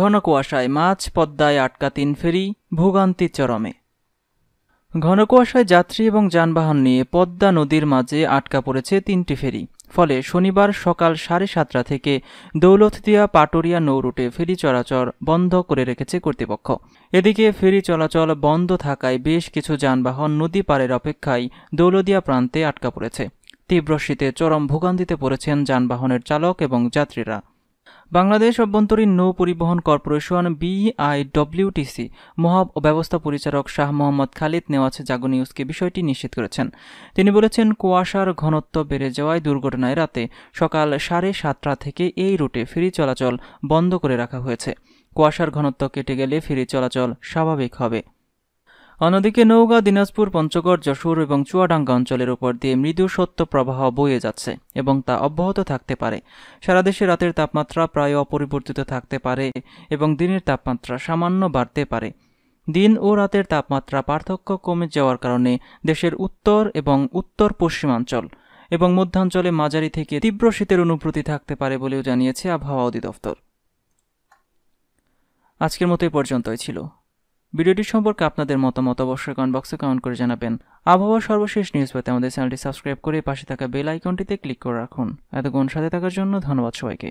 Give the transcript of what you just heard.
ঘন কুয়াশায় মাছ পদ্মায় আটকা তিন ফেরি ভোগান্তি চরমে ঘন কুয়াশায় যাত্রী এবং যানবাহন নিয়ে পদ্মা নদীর মাঝে আটকা পড়েছে তিনটি ফেরি ফলে শনিবার সকাল সাড়ে সাতটা থেকে দৌলতদিয়া পাটুরিয়া নৌরুটে ফেরি চলাচল বন্ধ করে রেখেছে কর্তৃপক্ষ এদিকে ফেরি চলাচল বন্ধ থাকায় বেশ কিছু যানবাহন নদী পারের অপেক্ষায় দৌলদিয়া প্রান্তে আটকা পড়েছে তীব্র শীতে চরম ভোগান্তিতে পড়েছেন যানবাহনের চালক এবং যাত্রীরা বাংলাদেশ অভ্যন্তরীণ নৌ পরিবহন কর্পোরেশন বিআইডব্লিউটিসি মহাব্যবস্থা ব্যবস্থা পরিচালক শাহ মোহাম্মদ খালিদ নেওয়াজ জাগো নিউজকে বিষয়টি নিশ্চিত করেছেন তিনি বলেছেন কুয়াশার ঘনত্ব বেড়ে যাওয়ায় দুর্ঘটনায় রাতে সকাল সাড়ে সাতটা থেকে এই রুটে ফেরি চলাচল বন্ধ করে রাখা হয়েছে কুয়াশার ঘনত্ব কেটে গেলে ফেরি চলাচল স্বাভাবিক হবে অন্যদিকে নৌগা দিনাজপুর পঞ্চগড় যশোর এবং চুয়াডাঙ্গা অঞ্চলের উপর দিয়ে মৃদু সত্য প্রবাহ বয়ে যাচ্ছে এবং তা অব্যাহত থাকতে পারে সারা দেশে রাতের তাপমাত্রা প্রায় অপরিবর্তিত থাকতে পারে এবং দিনের তাপমাত্রা সামান্য বাড়তে পারে দিন ও রাতের তাপমাত্রা পার্থক্য কমে যাওয়ার কারণে দেশের উত্তর এবং উত্তর পশ্চিমাঞ্চল এবং মধ্যাঞ্চলে মাঝারি থেকে তীব্র শীতের অনুভূতি থাকতে পারে বলেও জানিয়েছে আবহাওয়া অধিদপ্তর আজকের মতো এ পর্যন্তই ছিল ভিডিওটি সম্পর্কে আপনাদের মতামত অবশ্যই কমেন্ট বক্সে কমেন্ট করে জানাবেন আবহাওয়ার সর্বশেষ নিউজ পেতে আমাদের চ্যানেলটি সাবস্ক্রাইব করে পাশে থাকা বেল আইকনটিতে ক্লিক করে রাখুন এতক্ষণ সাথে থাকার জন্য ধন্যবাদ সবাইকে